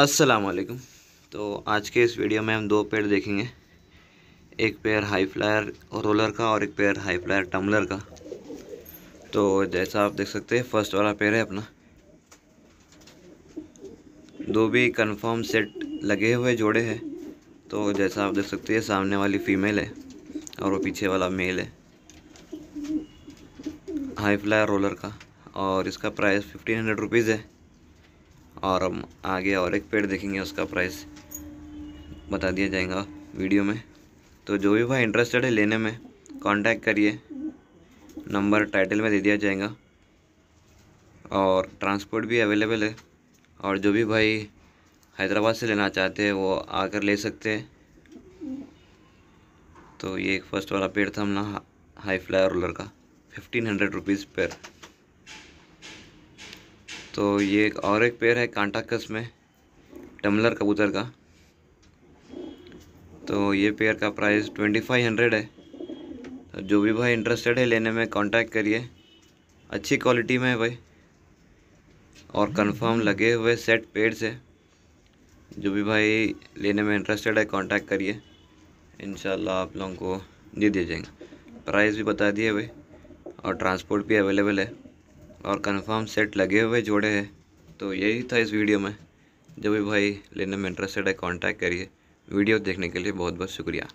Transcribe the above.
वालेकुम तो आज के इस वीडियो में हम दो पेड़ देखेंगे एक पेड़ हाई फ्लायर रोलर का और एक पेड़ हाई फ्लायर टम्बलर का तो जैसा आप देख सकते हैं फर्स्ट वाला पेड़ है अपना दो भी कंफर्म सेट लगे हुए जोड़े हैं तो जैसा आप देख सकते हैं सामने वाली फीमेल है और वो पीछे वाला मेल है हाई फ्लायर रोलर का और इसका प्राइस फिफ्टीन हंड्रेड रुपीज़ है और हम आगे और एक पेड़ देखेंगे उसका प्राइस बता दिया जाएगा वीडियो में तो जो भी भाई इंटरेस्टेड है लेने में कांटेक्ट करिए नंबर टाइटल में दे दिया जाएगा और ट्रांसपोर्ट भी अवेलेबल है और जो भी भाई हैदराबाद से लेना चाहते हैं वो आकर ले सकते हैं तो ये एक फर्स्ट वाला पेड़ था हमारा हाई फ्लाई रोलर का फिफ्टीन हंड्रेड रुपीज़ पर तो ये और एक पेड़ है कांटाकस में टमलर कबूतर का तो ये पेयर का प्राइस ट्वेंटी फाइव हंड्रेड है तो जो भी भाई इंटरेस्टेड है लेने में कांटेक्ट करिए अच्छी क्वालिटी में है भाई और कंफर्म लगे हुए सेट पेड़ से जो भी भाई लेने में इंटरेस्टेड है कांटेक्ट करिए इन आप लोगों को दे दिया जाएंगे प्राइस भी बता दिए भाई और ट्रांसपोर्ट भी अवेलेबल है और कन्फर्म सेट लगे हुए जोड़े हैं तो यही था इस वीडियो में जो भी भाई लेने में इंटरेस्टेड है कॉन्टैक्ट करिए वीडियो देखने के लिए बहुत बहुत शुक्रिया